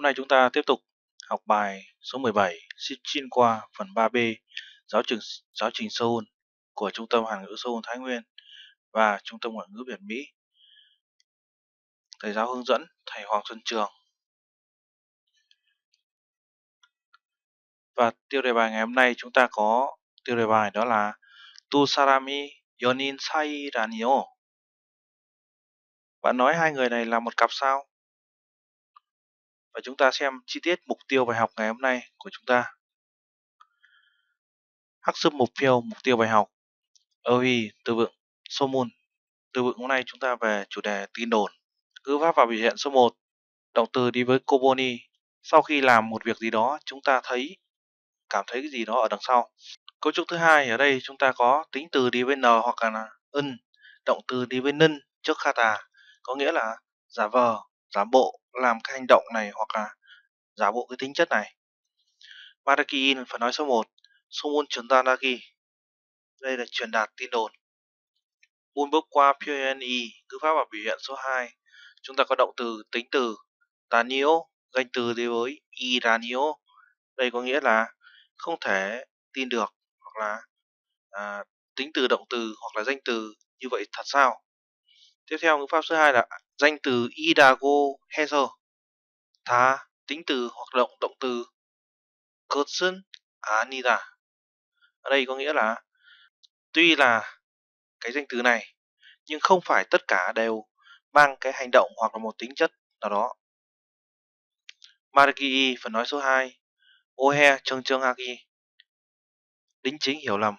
Hôm nay chúng ta tiếp tục học bài số 17 Shin qua phần 3B giáo trình giáo trình Seoul của Trung tâm Hàn ngữ Seoul Thái Nguyên và Trung tâm Ngoại ngữ Việt Mỹ. Thầy giáo hướng dẫn thầy Hoàng Xuân Trường. Và tiêu đề bài ngày hôm nay chúng ta có tiêu đề bài đó là Tu Sarami Yonin Sai Ranio. Bạn nói hai người này là một cặp sao? và chúng ta xem chi tiết mục tiêu bài học ngày hôm nay của chúng ta. Hắc sum mục tiêu mục tiêu bài học Ohi từ vựng số môn từ vựng hôm nay chúng ta về chủ đề tin đồn cứ pháp vào biểu hiện số 1 động từ đi với koboni sau khi làm một việc gì đó chúng ta thấy cảm thấy cái gì đó ở đằng sau cấu trúc thứ hai ở đây chúng ta có tính từ đi với n hoặc là ân động từ đi với nân trước kata có nghĩa là giả vờ giả bộ làm cái hành động này hoặc là giả bộ cái tính chất này Maraki in phải nói số 1 Sumun Chandanagi đây là truyền đạt tin đồn buôn bước qua PNE ngữ pháp và biểu hiện số 2 chúng ta có động từ tính từ tanio danh từ đối với iranio đây có nghĩa là không thể tin được hoặc là à, tính từ động từ hoặc là danh từ như vậy thật sao tiếp theo ngữ pháp số hai là Danh từ Idago Heather Tha tính từ hoặc động động từ Kurtzen anida Ở đây có nghĩa là Tuy là cái danh từ này Nhưng không phải tất cả đều mang cái hành động hoặc là một tính chất nào đó Margi phần nói số 2 Ohe Trương Trương Hagi Đính chính hiểu lầm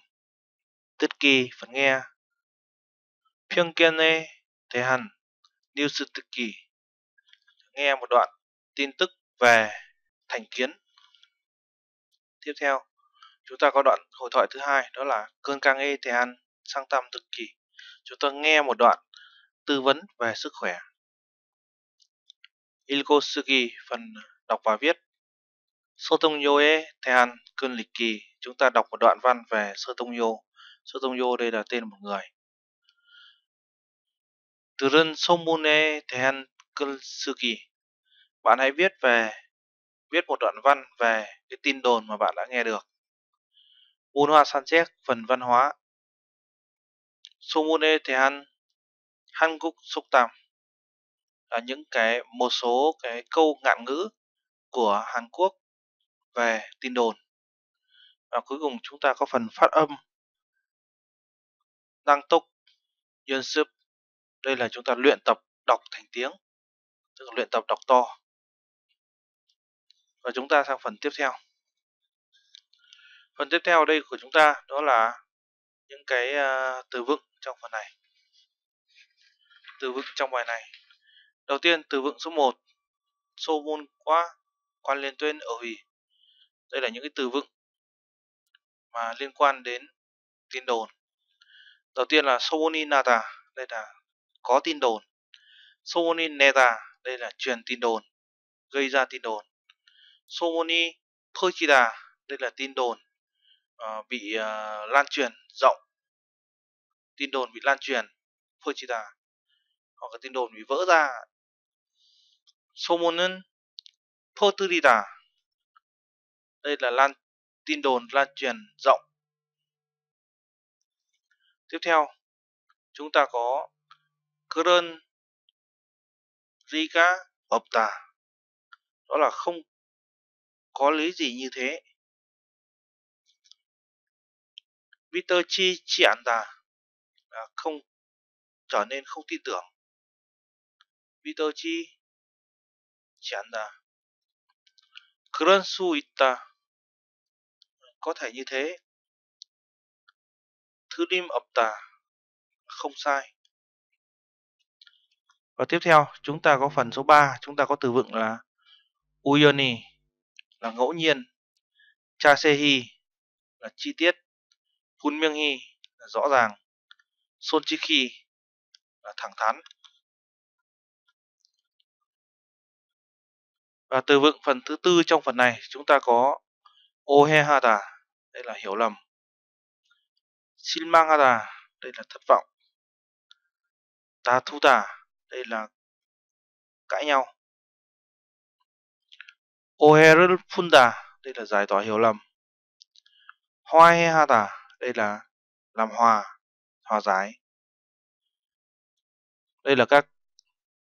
Tích kỳ phần nghe Pyongkene thể hành Niêu Sư Tự nghe một đoạn tin tức về thành kiến. Tiếp theo, chúng ta có đoạn hội thoại thứ hai đó là cơn cang e thì sang tâm thực kỳ. Chúng ta nghe một đoạn tư vấn về sức khỏe. Ilko Suki phần đọc và viết. Sô Tông Sotomyoe Tehan Cơn Lịch Kỳ. Chúng ta đọc một đoạn văn về Sô Sô Tông Tông Sotomyo đây là tên một người. 들은 소문에 대한 글쓰기. Bạn hãy viết về viết một đoạn văn về cái tin đồn mà bạn đã nghe được. Bùn 문화 산책 phần văn hóa. 소문에 대한 한국 속담 là những cái một số cái câu ngạn ngữ của Hàn Quốc về tin đồn. Và cuối cùng chúng ta có phần phát âm. Năng tốc, 연습, đây là chúng ta luyện tập đọc thành tiếng tức là luyện tập đọc to và chúng ta sang phần tiếp theo phần tiếp theo ở đây của chúng ta đó là những cái ờ, từ vựng trong phần này từ vựng trong bài này đầu tiên từ vựng số 1 sô môn quá quan liên tuyên ở hủy đây là những cái từ vựng mà liên quan đến tin đồn đầu tiên là sô môn đây là có tin đồn Somonineta đây là truyền tin đồn gây ra tin đồn Somoni Pochida đây là tin đồn uh, bị uh, lan truyền rộng tin đồn bị lan truyền Pochida hoặc là tin đồn bị vỡ ra Somonin Perturida đây là lan tin đồn lan truyền rộng tiếp theo chúng ta có 그런 riga Opta, Đó là không có lý gì như thế. Peter chi chi án đà không trở nên không tin tưởng. Peter chi chi án đà 그런 수 있다. Có thể như thế. Thứ rim 없다. Không sai. Và tiếp theo chúng ta có phần số 3 Chúng ta có từ vựng là Uyoni là ngẫu nhiên Chasehi là chi tiết Hunmyeonghi là rõ ràng Sonchiki là thẳng thắn Và từ vựng phần thứ tư trong phần này chúng ta có Ohehata, đây là hiểu lầm. Silmangata, đây là thất vọng. Tatuta, đây là cãi nhau Oheril Funda đây là giải tỏa hiểu lầm Hoahehata đây là làm hòa hòa giải đây là các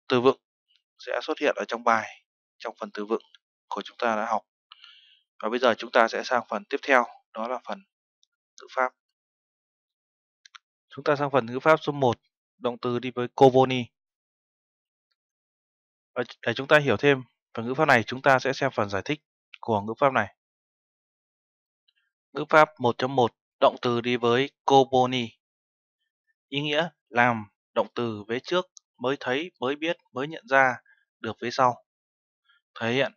từ vựng sẽ xuất hiện ở trong bài trong phần từ vựng của chúng ta đã học và bây giờ chúng ta sẽ sang phần tiếp theo đó là phần ngữ pháp chúng ta sang phần ngữ pháp số 1 động từ đi với Covoni để chúng ta hiểu thêm về ngữ pháp này, chúng ta sẽ xem phần giải thích của ngữ pháp này. Ngữ pháp 1.1 động từ đi với koboni. Ý nghĩa làm động từ vế trước mới thấy, mới biết, mới nhận ra được vế sau. Thể hiện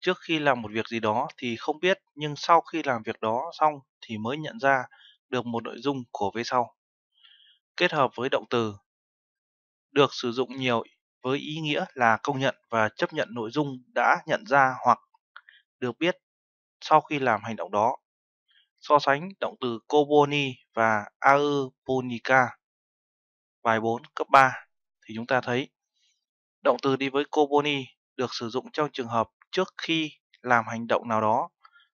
trước khi làm một việc gì đó thì không biết nhưng sau khi làm việc đó xong thì mới nhận ra được một nội dung của vế sau. Kết hợp với động từ được sử dụng nhiều với ý nghĩa là công nhận và chấp nhận nội dung đã nhận ra hoặc được biết sau khi làm hành động đó. So sánh động từ Koboni và Aerponica. Bài 4 cấp 3 thì chúng ta thấy động từ đi với Koboni được sử dụng trong trường hợp trước khi làm hành động nào đó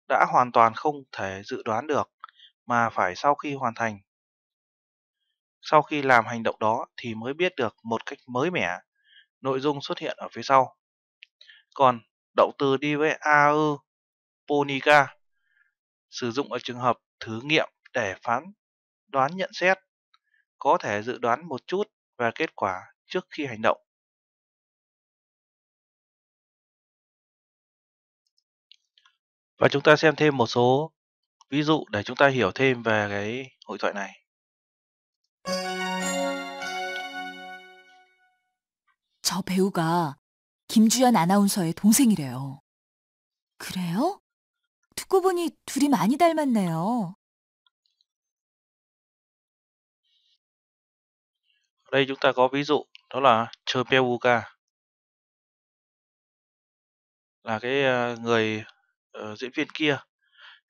đã hoàn toàn không thể dự đoán được mà phải sau khi hoàn thành. Sau khi làm hành động đó thì mới biết được một cách mới mẻ nội dung xuất hiện ở phía sau. Còn động từ đi với AU Ponica sử dụng ở trường hợp thử nghiệm để phán đoán nhận xét, có thể dự đoán một chút về kết quả trước khi hành động. Và chúng ta xem thêm một số ví dụ để chúng ta hiểu thêm về cái hội thoại này. 저 배우가 김주연 아나운서의 동생이래요. 그래요? 듣고 보니 둘이 많이 닮았네요. Ở đây chúng ta có ví dụ đó là Cherpewuka là cái ờ, người ờ, diễn viên kia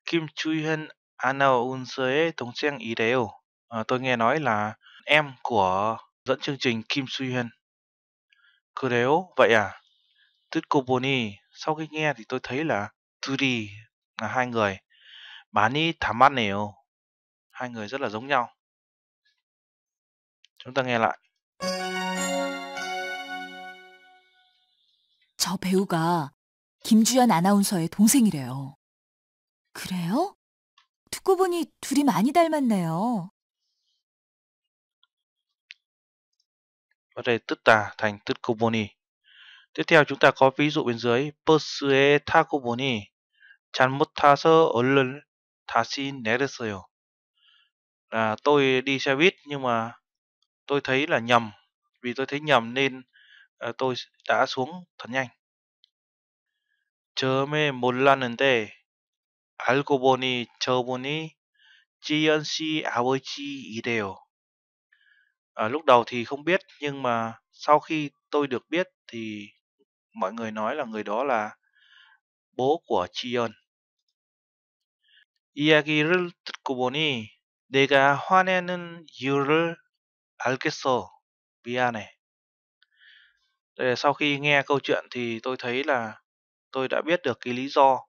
Kim Chuyen Anaunseo의 동생 이래요. À, ờ, tôi nghe nói là em của dẫn chương trình Kim Suyen 그래요? Vậy à? 듣고 보니 sau khi nghe thì tôi thấy là 둘이 là hai người 많이 닮았네요. Hai người rất là giống nhau. Chúng ta nghe lại. 저 배우가 김주연 아나운서의 동생이래요. 그래요? 듣고 보니 둘이 많이 닮았네요. có thể thành tức Tiếp theo chúng ta có ví dụ bên dưới Persue 타구보니 잘못타서 얼른 다시 내렸어요. Là tôi đi xe buýt nhưng mà tôi thấy là nhầm, vì tôi thấy nhầm nên à, tôi đã xuống thật nhanh. 처음에 몰랐는데 알고 보니 저분이 지연 씨 아버지이래요 à, lúc đầu thì không biết nhưng mà sau khi tôi được biết thì mọi người nói là người đó là bố của Chion. 이야기를 듣고 보니 내가 화내는 이유를 알겠어. 미안해. Sau khi nghe câu chuyện thì tôi thấy là tôi đã biết được cái lý do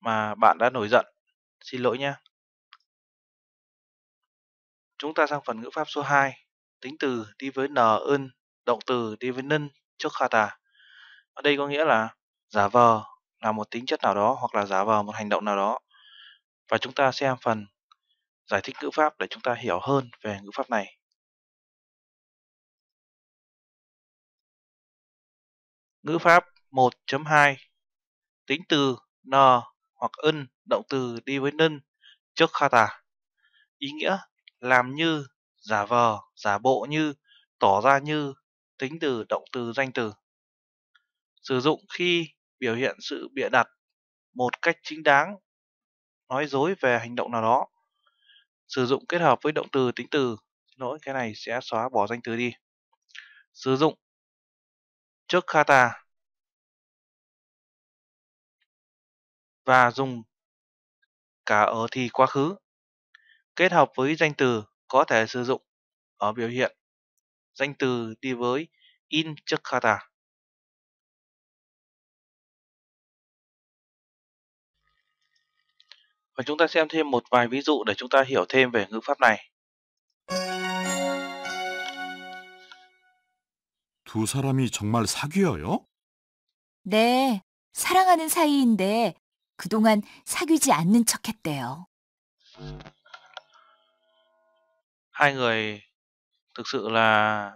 mà bạn đã nổi giận. Xin lỗi nhé. Chúng ta sang phần ngữ pháp số 2 tính từ đi với n ơn động từ đi với nân trước kata ở đây có nghĩa là giả vờ là một tính chất nào đó hoặc là giả vờ một hành động nào đó và chúng ta xem phần giải thích ngữ pháp để chúng ta hiểu hơn về ngữ pháp này ngữ pháp 1.2 tính từ n hoặc ân động từ đi với nân trước kata ý nghĩa làm như giả vờ, giả bộ như, tỏ ra như, tính từ động từ danh từ. Sử dụng khi biểu hiện sự bịa đặt một cách chính đáng, nói dối về hành động nào đó. Sử dụng kết hợp với động từ tính từ, lỗi cái này sẽ xóa bỏ danh từ đi. Sử dụng trước kata và dùng cả ở thì quá khứ kết hợp với danh từ có thể sử dụng ở biểu hiện danh từ đi với in trước kata. Và chúng ta xem thêm một vài ví dụ để chúng ta hiểu thêm về ngữ pháp này. 두 사람이 정말 사귀어요? 네, 사랑하는 사이인데 그동안 사귀지 않는 척했대요 hai người thực sự là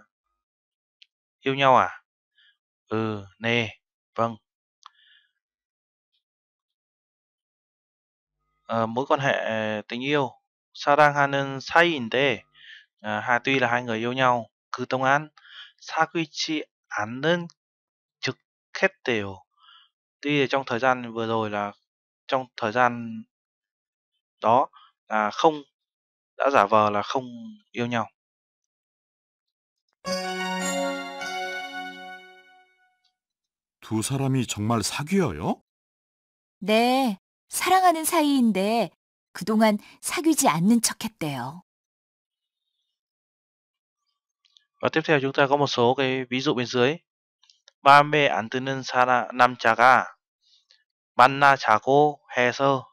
yêu nhau à? Ừ, nè, vâng. À, mối quan hệ tình yêu sao đang nên sai 사이인데 à, ờ, Hà tuy là hai người yêu nhau cứ tông sa quy chi án nên trực khét tiểu tuy là trong thời gian vừa rồi là trong thời gian đó là không đã giả vờ là không yêu nhau. 두 사람이 정말 사귀어요? 네, 사랑하는 사이인데 그동안 사귀지 않는 척했대요. Và tiếp theo chúng ta có một số cái ví dụ bên dưới. 마음에 안 드는 사람 남자가 만나 자고 해서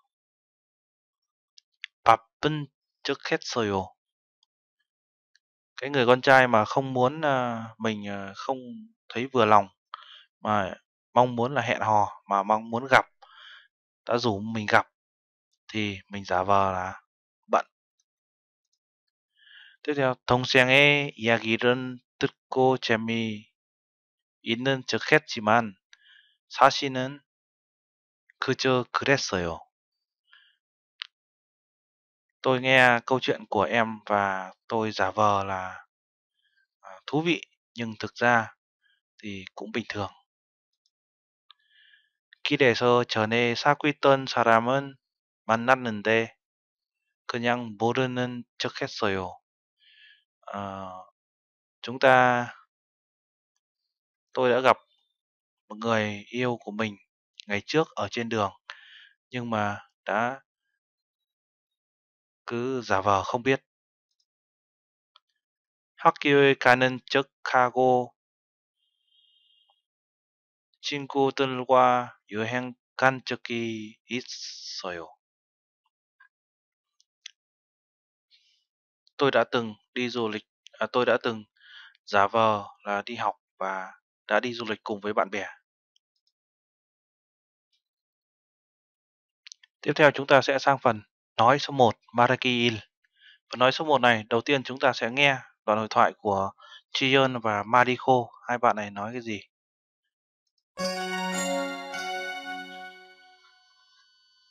바쁜 trước Ketsuyo. Cái người con trai mà không muốn ờ, mình ờ, không thấy vừa lòng mà mong muốn là hẹn hò mà mong muốn gặp đã rủ mình gặp thì mình giả vờ là bận. Tiếp theo, 동생의 이야기를 듣고 재미있는 척했지만 사실은 그저 그랬어요 tôi nghe câu chuyện của em và tôi giả vờ là à, thú vị nhưng thực ra thì cũng bình thường. Khi 전에 sơ trở nên 만났는데 그냥 모르는 척했어요. 어, chúng ta tôi đã gặp một người yêu của mình ngày trước ở trên đường nhưng mà đã cứ giả vờ không biết. Hockey Cannon Chicago 친구들과 여행 간 적이 있어요. Tôi đã từng đi du lịch, à, tôi đã từng giả vờ là đi học và đã đi du lịch cùng với bạn bè. Tiếp theo chúng ta sẽ sang phần Nói số 1 Marakil Phần nói số 1 này đầu tiên chúng ta sẽ nghe đoạn hội thoại của Chiyon và Mariko Hai bạn này nói cái gì?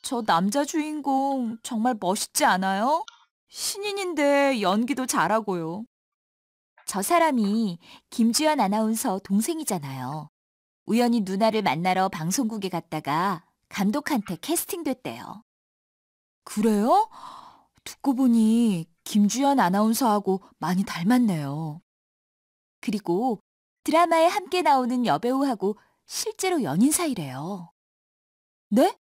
저 남자 주인공 정말 멋있지 않아요? 신인인데 연기도 잘하고요. 저 사람이 김주현 아나운서 동생이잖아요. 우연히 누나를 만나러 방송국에 갔다가 감독한테 캐스팅됐대요. 그래요? 듣고 보니 김주현 아나운서하고 많이 닮았네요. 그리고 드라마에 함께 나오는 여배우하고 실제로 연인 사이래요. 네?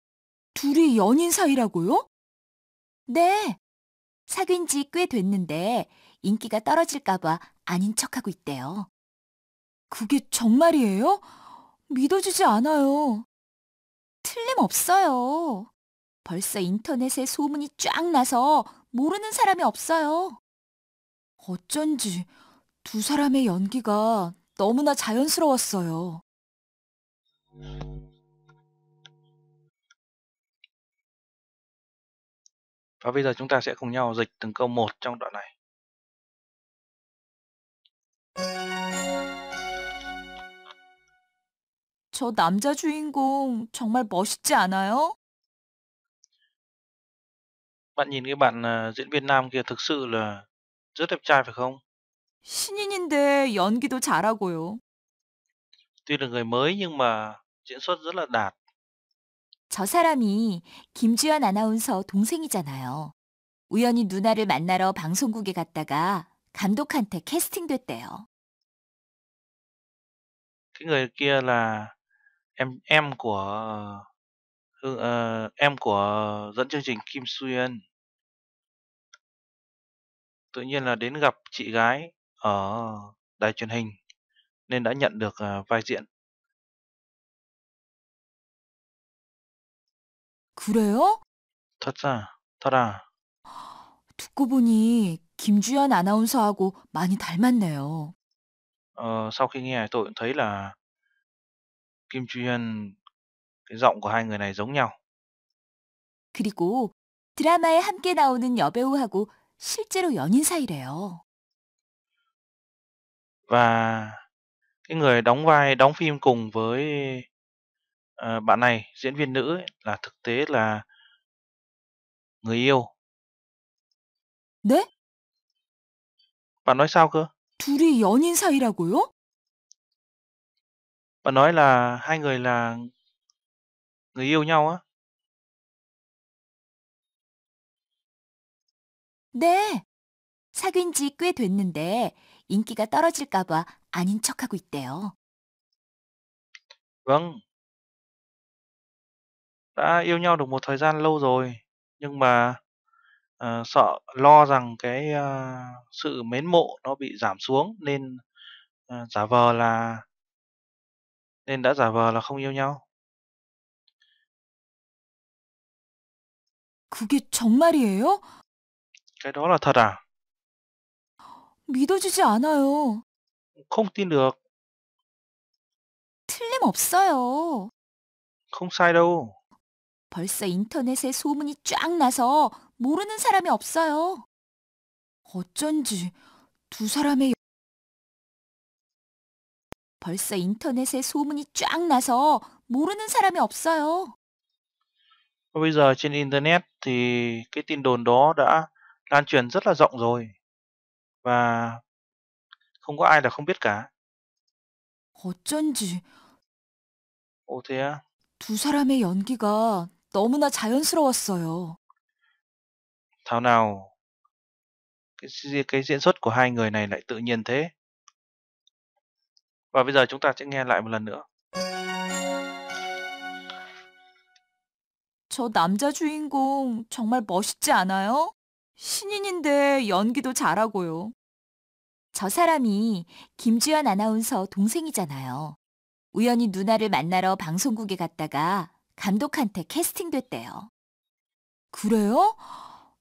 둘이 연인 사이라고요? 네. 사귄 지 꽤 됐는데 인기가 떨어질까봐 아닌 척하고 있대요. 그게 정말이에요? 믿어지지 않아요. 틀림없어요. 벌써 인터넷에 소문이 쫙 나서 모르는 사람이 없어요. 어쩐지 두 사람의 연기가 너무나 자연스러웠어요. Và bây giờ chúng ta sẽ cùng nhau dịch từng câu một trong đoạn này. 저 남자 주인공 정말 멋있지 않아요? Bạn nhìn cái bạn à, diễn viên nam kia thực sự là rất đẹp trai phải không? 신인인데 연기도 잘하고요. Tuy là người mới nhưng mà diễn xuất rất là đạt. 저 사람이 김주현 아나운서 동생이잖아요. 우연히 누나를 만나러 방송국에 갔다가 감독한테 캐스팅됐대요. Cái người kia là em em của ờ, Hương, uh, ờ, em của dẫn chương trình Kim Suyen. Tự nhiên là đến gặp chị gái ở đài truyền hình nên đã nhận được à, vai diễn. 그래요? thật ra, thật ra. À? 듣고 보니 김주현 아나운서하고 많이 닮았네요. Ờ, sau khi nghe tôi cũng thấy là Kim Chu Hyun cái giọng của hai người này giống nhau. 그리고 드라마에 함께 나오는 여배우하고 실제로 연인 사이래요. Và cái người đóng vai đóng phim cùng với uh, bạn này diễn viên nữ ấy, là thực tế là người yêu. 네? Bạn nói sao cơ? 둘이 연인 사이라고요? Bạn nói là hai người là người yêu nhau á? 네. 사귄 지 꽤 됐는데 인기가 떨어질까 봐 아닌 척하고 있대요. Vâng, đã yêu nhau được một thời gian lâu rồi, nhưng mà ờ, sợ lo rằng cái ờ, sự mến mộ nó bị giảm xuống nên ờ, giả vờ là nên đã giả vờ là không yêu nhau. 그게 정말이에요? đó là thật à? 믿어지지 않아요. Không tin được. 틀림없어요. Không sai đâu. 벌써 인터넷에 소문이 쫙 나서 모르는 사람이 없어요. 어쩐지 두 사람의 여- 벌써 인터넷에 소문이 쫙 나서 모르는 사람이 없어요. Và Bây giờ trên internet thì cái tin đồn đó đã lan truyền rất là rộng rồi và không có ai là không biết cả. 어쩐지 오 thế 두 사람의 연기가 너무나 자연스러웠어요. Thảo nào cái, cái diễn xuất của hai người này lại tự nhiên thế. Và bây giờ chúng ta sẽ nghe lại một lần nữa. 저 남자 주인공 정말 멋있지 않아요? 신인인데 연기도 잘하고요. 저 사람이 김주현 아나운서 동생이잖아요. 우연히 누나를 만나러 방송국에 갔다가 감독한테 캐스팅됐대요. 그래요?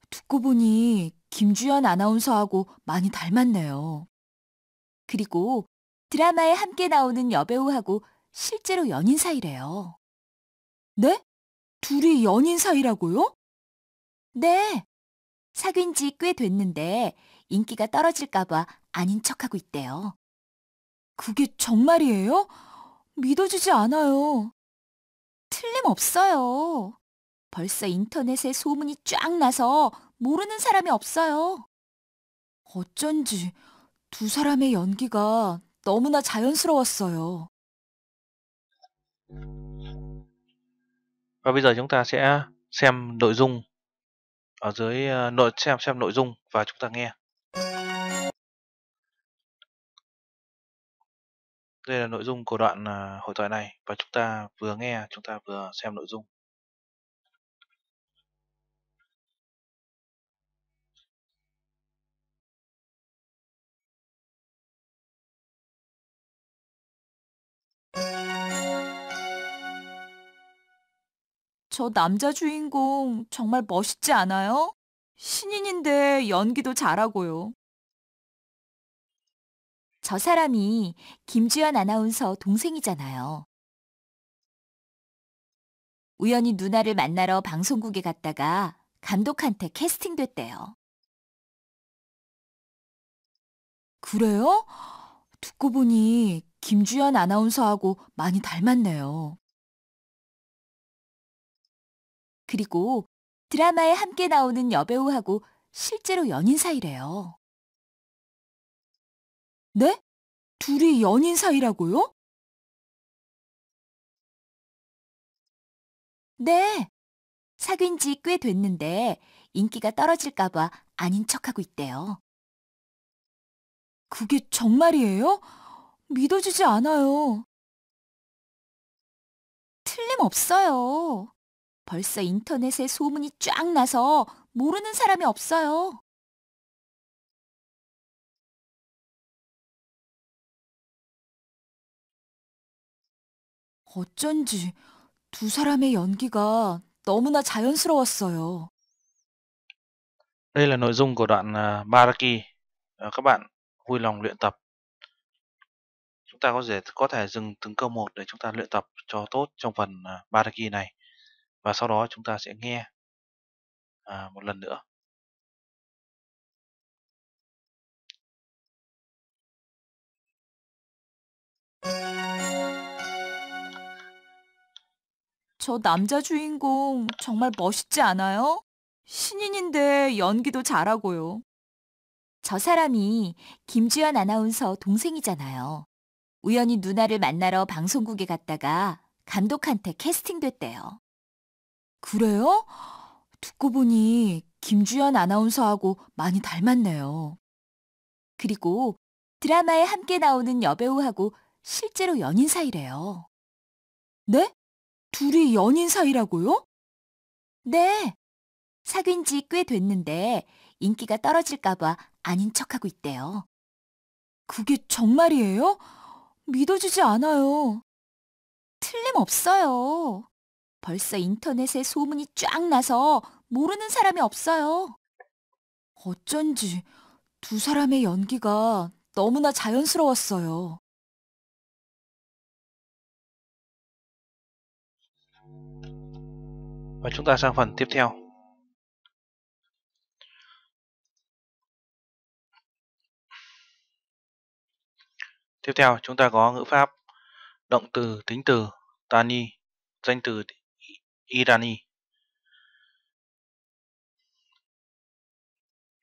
듣고 보니 김주현 아나운서하고 많이 닮았네요. 그리고 드라마에 함께 나오는 여배우하고 실제로 연인 사이래요. 네? 둘이 연인 사이라고요? 네, 사귄 지 꽤 됐는데 인기가 떨어질까봐 아닌 척하고 있대요. 그게 정말이에요? 믿어지지 않아요. 틀림없어요. 벌써 인터넷에 소문이 쫙 나서 모르는 사람이 없어요. 어쩐지 두 사람의 연기가 너무나 자연스러웠어요. Và giờ chúng ta sẽ xem nội dung ở dưới ờ, nội xem xem nội dung và chúng ta nghe. Đây là nội dung của đoạn ờ, hội thoại này và chúng ta vừa nghe, chúng ta vừa xem nội dung. Thank you. 저 남자 주인공 정말 멋있지 않아요? 신인인데 연기도 잘하고요. 저 사람이 김주연 아나운서 동생이잖아요. 우연히 누나를 만나러 방송국에 갔다가 감독한테 캐스팅됐대요. 그래요? 듣고 보니 김주연 아나운서하고 많이 닮았네요. 그리고 드라마에 함께 나오는 여배우하고 실제로 연인 사이래요. 네? 둘이 연인 사이라고요? 네. 사귄 지 꽤 됐는데 인기가 떨어질까 봐 아닌 척하고 있대요. 그게 정말이에요? 믿어지지 않아요. 틀림없어요. 벌써 인터넷에 소문이 쫙 나서 모르는 사람이 없어요. 어쩐지 두 사람의 연기가 너무나 자연스러웠어요. Đây là nội dung của đoạn uh, Baraki. Uh, các bạn vui lòng luyện tập. Chúng ta có thể có thể dừng từng câu một để chúng ta luyện tập cho tốt trong phần uh, Baraki này. và sau đó chúng ta sẽ nghe à, một lần nữa 저 남자 주인공 정말 멋있지 않아요? 신인인데 연기도 잘하고요. 저 사람이 김주현 아나운서 동생이잖아요. 우연히 누나를 만나러 방송국에 갔다가 감독한테 캐스팅됐대요. 그래요? 듣고 보니 김주현 아나운서하고 많이 닮았네요. 그리고 드라마에 함께 나오는 여배우하고 실제로 연인 사이래요. 네? 둘이 연인 사이라고요? 네. 사귄 지 꽤 됐는데 인기가 떨어질까봐 아닌 척하고 있대요. 그게 정말이에요? 믿어지지 않아요. 틀림없어요. 벌써 인터넷에 소문이 쫙 나서 모르는 사람이 없어요. 어쩐지 두 사람의 연기가 너무나 자연스러웠어요. Và chúng ta sang phần tiếp theo. Tiếp theo chúng ta có ngữ pháp động từ tính từ tani, danh từ Irani.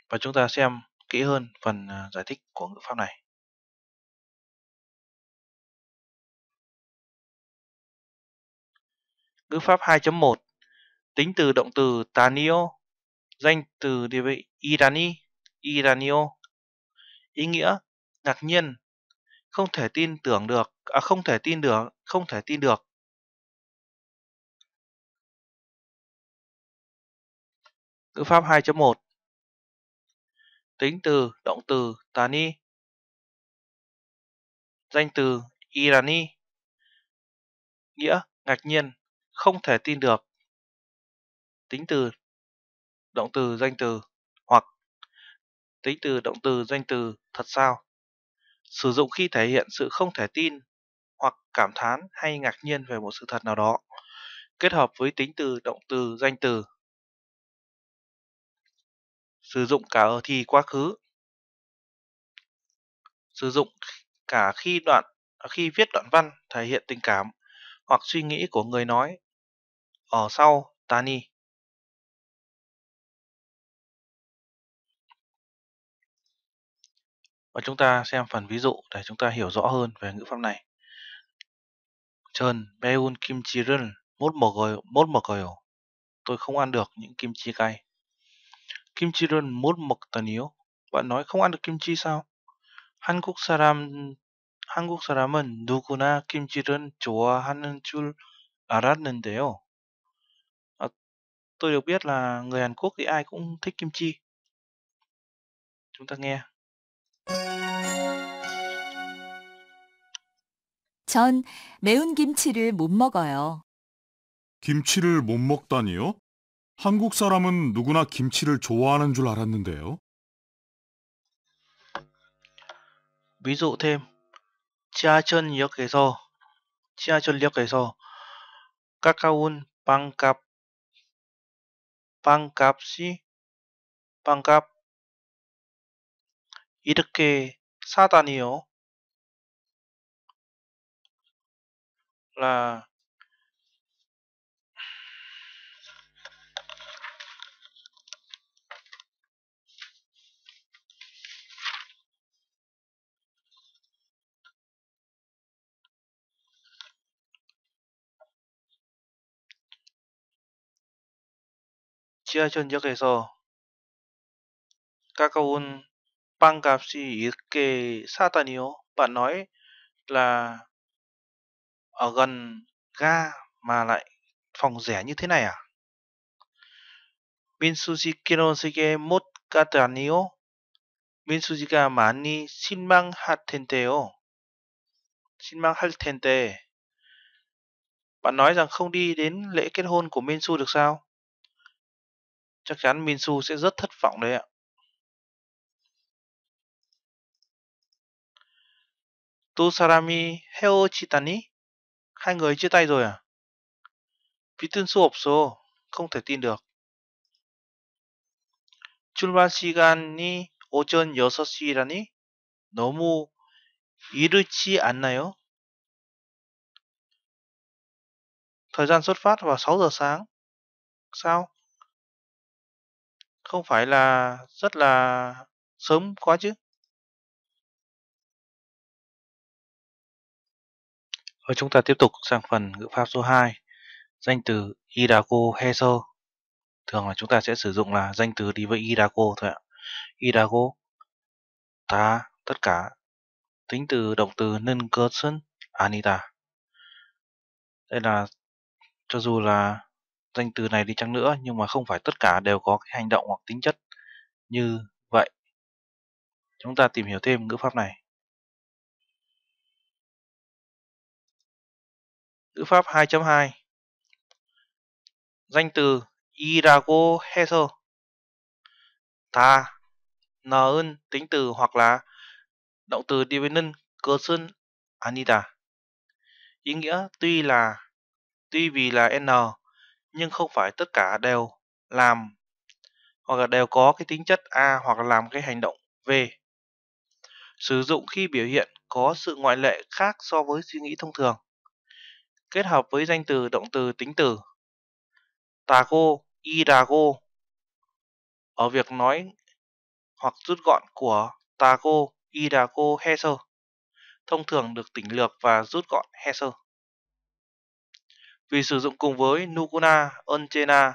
Và chúng ta xem kỹ hơn phần à, giải thích của ngữ pháp này. Ngữ pháp 2.1 Tính từ động từ Tanio Danh từ địa vị Irani Iranio Ý nghĩa ngạc nhiên không thể tin tưởng được à, không thể tin được không thể tin được Ngữ pháp 2.1 Tính từ, động từ, tani Danh từ, irani Nghĩa, ngạc nhiên, không thể tin được Tính từ, động từ, danh từ Hoặc tính từ, động từ, danh từ, thật sao Sử dụng khi thể hiện sự không thể tin hoặc cảm thán hay ngạc nhiên về một sự thật nào đó kết hợp với tính từ, động từ, danh từ sử dụng cả ở ờ, thì quá khứ sử dụng cả khi đoạn à, khi viết đoạn văn thể hiện tình cảm hoặc suy nghĩ của người nói ở sau tani và chúng ta xem phần ví dụ để chúng ta hiểu rõ hơn về ngữ pháp này trơn beun kim chi run mốt mờ gòi mốt mờ tôi không ăn được những kim chi cay Kim Ji Reun mốt mực tần yếu. Bạn nói không ăn được kimchi sao? 한국 사람 한국 사람은 누구나 김치를 좋아하는 줄 알았는데요. À, tôi được biết là người Hàn Quốc thì ai cũng thích kim chi. Chúng ta nghe. 전 매운 김치를 못 먹어요. 김치를 못 먹다니요? 한국 사람은 누구나 김치를 좋아하는 줄 알았는데요. Ví d 지하철역에서 지하철역에서 가까운 빵값 빵값이 빵값 이렇게 사다니요. 라 지하철역에서 Kakaun Pangapsi Irke Satanio. Bạn nói là ở gần ga mà lại phòng rẻ như thế này à? kinosuke 결혼식에 kataniyo. 갔다니요? ga mani 실망할 hatenteo. 실망할 텐데. Bạn nói rằng không đi đến lễ kết hôn của Minsu được sao? chắc chắn Minsu sẽ rất thất vọng đấy ạ. Sarami Heo Chitani? Hai người chia tay rồi à? Pitunsu số, không thể tin được. 출발 시간이 오전 6시라니? 너무 이르지 않나요? Thời gian xuất phát vào 6 giờ sáng. Sao? không phải là rất là sớm quá chứ Và chúng ta tiếp tục sang phần ngữ pháp số 2 Danh từ idako Heso Thường là chúng ta sẽ sử dụng là danh từ đi với idako thôi ạ idako Ta tất cả Tính từ động từ nâng cơ Nengerson Anita Đây là cho dù là danh từ này đi chăng nữa nhưng mà không phải tất cả đều có cái hành động hoặc tính chất như vậy. Chúng ta tìm hiểu thêm ngữ pháp này. Ngữ pháp 2.2 Danh từ 이라고 ta 다 nơn tính từ hoặc là động từ đi với nâng cơ sơn anita ý nghĩa tuy là tuy vì là n nhưng không phải tất cả đều làm hoặc là đều có cái tính chất A hoặc là làm cái hành động V. Sử dụng khi biểu hiện có sự ngoại lệ khác so với suy nghĩ thông thường. Kết hợp với danh từ, động từ, tính từ. Tago, idago. Ở việc nói hoặc rút gọn của tago, idago, heser. Thông thường được tỉnh lược và rút gọn heser vì sử dụng cùng với Nukuna, Unchena,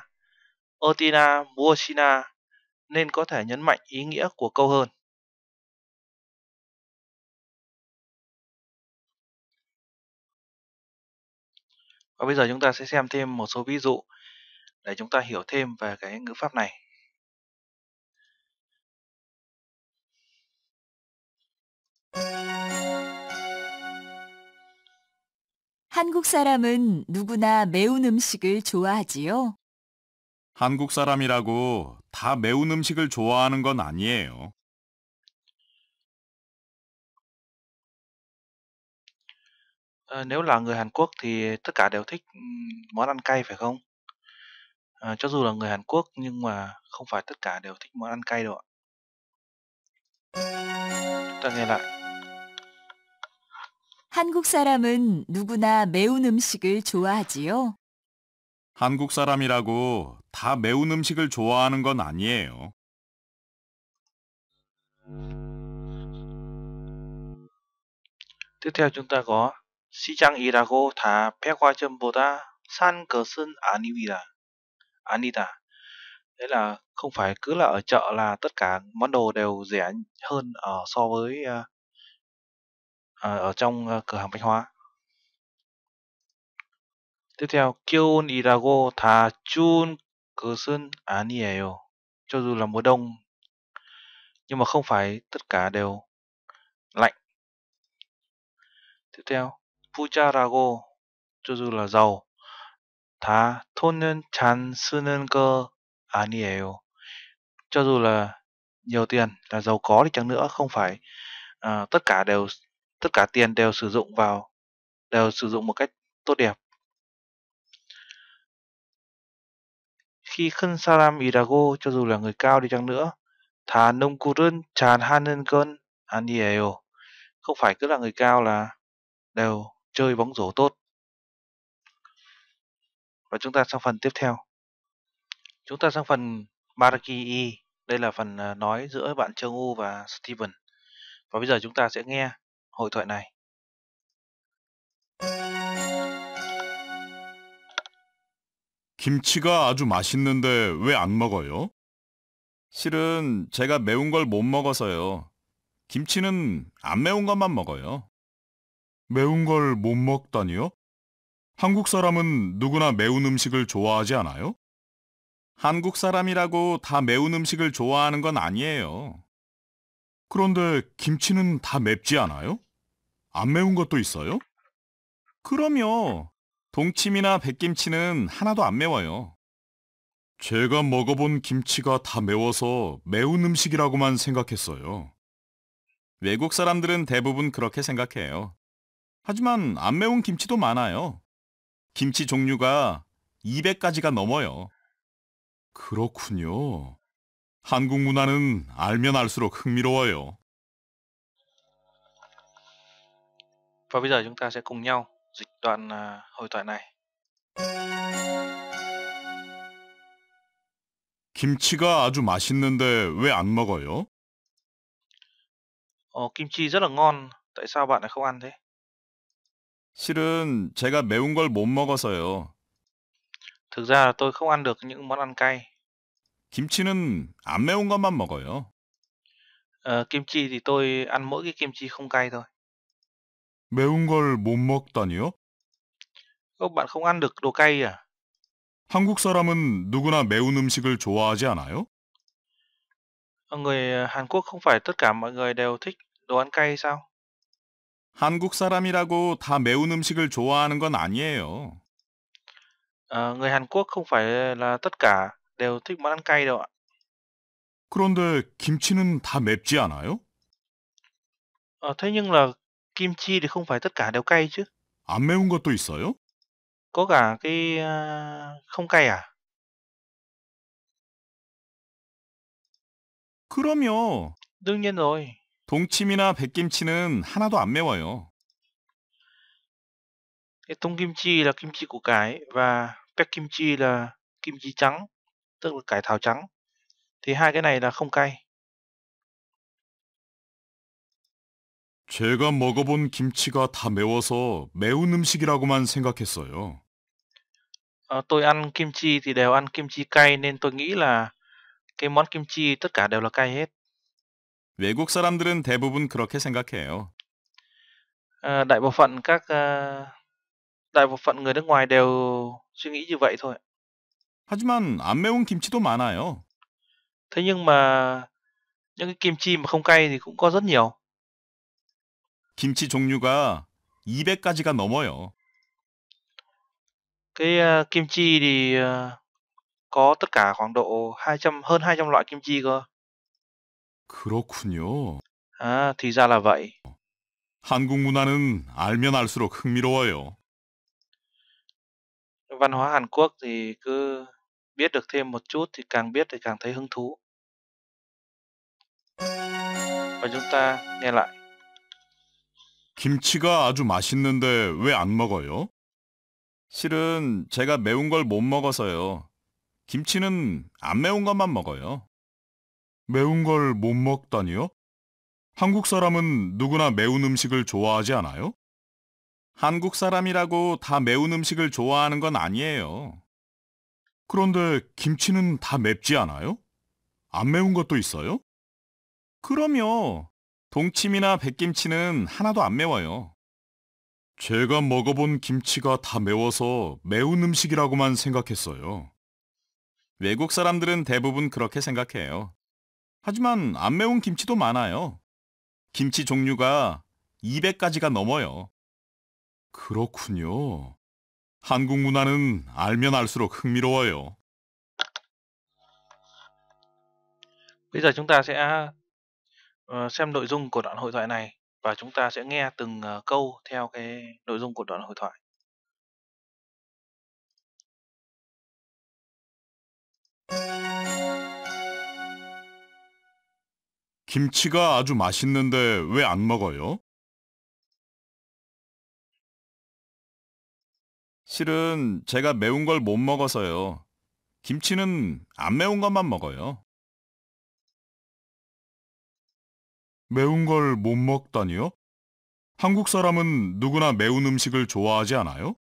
Otina, Muoshina nên có thể nhấn mạnh ý nghĩa của câu hơn. Và bây giờ chúng ta sẽ xem thêm một số ví dụ để chúng ta hiểu thêm về cái ngữ pháp này. Thank you. 한국 사람은 누구나 매운 음식을 좋아하지요. 한국 사람이라고 다 매운 음식을 좋아하는 건 아니에요. À, nếu là người Hàn Quốc thì tất cả đều thích món ăn cay phải không? À, cho dù là người Hàn Quốc nhưng mà không phải tất cả đều thích món ăn cay đâu ạ. Chúng ta nghe lại. 한국 사람은 누구나 매운 음식을 좋아하지요. 한국 사람이라고 다 매운 음식을 좋아하는 건 아니에요. Tiếp theo chúng ta có 시장이라고 다 백화점보다 싼 것은 아닙니다. 아니다. Đấy là không phải cứ là ở chợ là tất cả món đồ đều rẻ hơn ở so với uh, Ờ, ở trong ờ, cửa hàng bách hóa tiếp theo Kyun Irago Tha Chun Kusun Anieo cho dù là mùa đông nhưng mà không phải tất cả đều lạnh tiếp theo Pucharago cho dù là giàu Tha Thonen Chan Sunen Cơ Anieo cho dù là nhiều tiền là giàu có thì chẳng nữa không phải à, tất cả đều tất cả tiền đều sử dụng vào đều sử dụng một cách tốt đẹp. Khi Khân Saram Idago cho dù là người cao đi chăng nữa, thà nông kurun tràn hanen cơn anieyo, không phải cứ là người cao là đều chơi bóng rổ tốt. Và chúng ta sang phần tiếp theo. Chúng ta sang phần baraki E. Đây là phần à, nói giữa bạn Trương U và Steven. Và bây giờ chúng ta sẽ nghe hội thoại này. 김치가 아주 맛있는데 왜 안 먹어요? 실은 제가 매운 걸 못 먹어서요. 김치는 안 매운 것만 먹어요. 매운 걸 못 먹다니요? 한국 사람은 누구나 매운 음식을 좋아하지 않아요? 한국 사람이라고 다 매운 음식을 좋아하는 건 아니에요. 그런데 김치는 다 맵지 않아요? 안 매운 것도 있어요? 그럼요. 동치미나 백김치는 하나도 안 매워요. 제가 먹어본 김치가 다 매워서 매운 음식이라고만 생각했어요. 외국 사람들은 대부분 그렇게 생각해요. 하지만 안 매운 김치도 많아요. 김치 종류가 200가지가 넘어요. 그렇군요. 한국 문화는 알면 알수록 흥미로워요. Và bây giờ chúng ta sẽ cùng nhau dịch đoạn à, hội thoại này. 김치가 아주 맛있는데 왜 먹어요? 어, 김치 rất là ngon. Tại sao bạn lại không ăn thế? 실은 제가 매운 걸 먹어서요. Thực ra tôi không ăn được những món ăn cay. 김치는 안 매운 것만 먹어요. Ờ, kim chi thì tôi ăn mỗi cái kim chi không cay thôi. 매운 걸 못 먹다니요? Ông bạn không ăn được đồ cay à? 한국 사람은 누구나 매운 음식을 좋아하지 않아요? Người Hàn Quốc không phải tất cả mọi người đều thích đồ ăn cay sao? 한국 사람이라고 다 매운 음식을 좋아하는 건 아니에요. À, người Hàn Quốc không phải là tất cả đều thích món ăn cay đâu ạ. 그런데 김치는 다 맵지 않아요? À, thế nhưng là Kim chi thì không phải tất cả đều cay chứ. 안 매운 것도 있어요? Có cả cái à, không cay à? 그럼요. đương nhiên rồi. 동치미나 백김치는 하나도 안 매워요. Cái tung kim chi là kim chi củ cải và pek kim chi là kim chi trắng, tức là cải thảo trắng. Thì hai cái này là không cay. 제가 먹어본 김치가 다 매워서 매운 음식이라고만 생각했어요. À, tôi ăn kim chi thì đều ăn kim chi cay nên tôi nghĩ là cái món kim chi tất cả đều là cay hết. 외국 사람들은 대부분 그렇게 생각해요. À, đại bộ phận các ờ, đại bộ phận người nước ngoài đều suy nghĩ như vậy thôi. 하지만 안 매운 김치도 많아요. Thế nhưng mà những cái kim chi mà không cay thì cũng có rất nhiều. 김치 종류가 200가지가 넘어요. Cái uh, kim chi thì ờ, có tất cả khoảng độ 200 hơn 200 loại kim chi cơ. 그렇군요. À thì ra là vậy. 한국 문화는 알면 알수록 흥미로워요. Văn hóa Hàn Quốc thì cứ biết được thêm một chút thì càng biết thì càng thấy hứng thú. Và chúng ta nghe lại 김치가 아주 맛있는데 왜 안 먹어요? 실은 제가 매운 걸 못 먹어서요. 김치는 안 매운 것만 먹어요. 매운 걸 못 먹다니요? 한국 사람은 누구나 매운 음식을 좋아하지 않아요? 한국 사람이라고 다 매운 음식을 좋아하는 건 아니에요. 그런데 김치는 다 맵지 않아요? 안 매운 것도 있어요? 그럼요. 동치미나 백김치는 하나도 안 매워요. 제가 먹어본 김치가 다 매워서 매운 음식이라고만 생각했어요. 외국 사람들은 대부분 그렇게 생각해요. 하지만 안 매운 김치도 많아요. 김치 종류가 200가지가 넘어요. 그렇군요. 한국 문화는 알면 알수록 흥미로워요. Bây chúng ta sẽ uh, xem nội dung của đoạn hội thoại này và chúng ta sẽ nghe từng uh, câu theo cái nội dung của đoạn hội thoại. 김치가 아주 맛있는데 왜 안 먹어요? 실은 제가 매운 걸 못 먹어서요. 김치는 안 매운 것만 먹어요. 매운 걸 못 먹다니요? 한국 사람은 누구나 매운 음식을 좋아하지 않아요?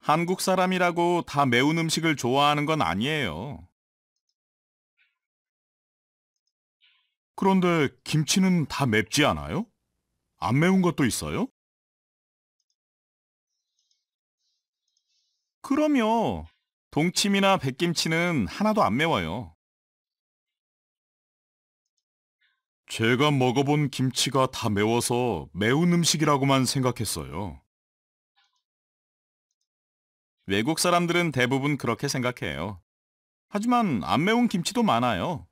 한국 사람이라고 다 매운 음식을 좋아하는 건 아니에요. 그런데 김치는 다 맵지 않아요? 안 매운 것도 있어요? 그럼요. 동치미나 백김치는 하나도 안 매워요. 제가 먹어본 김치가 다 매워서 매운 음식이라고만 생각했어요. 외국 사람들은 대부분 그렇게 생각해요. 하지만 안 매운 김치도 많아요.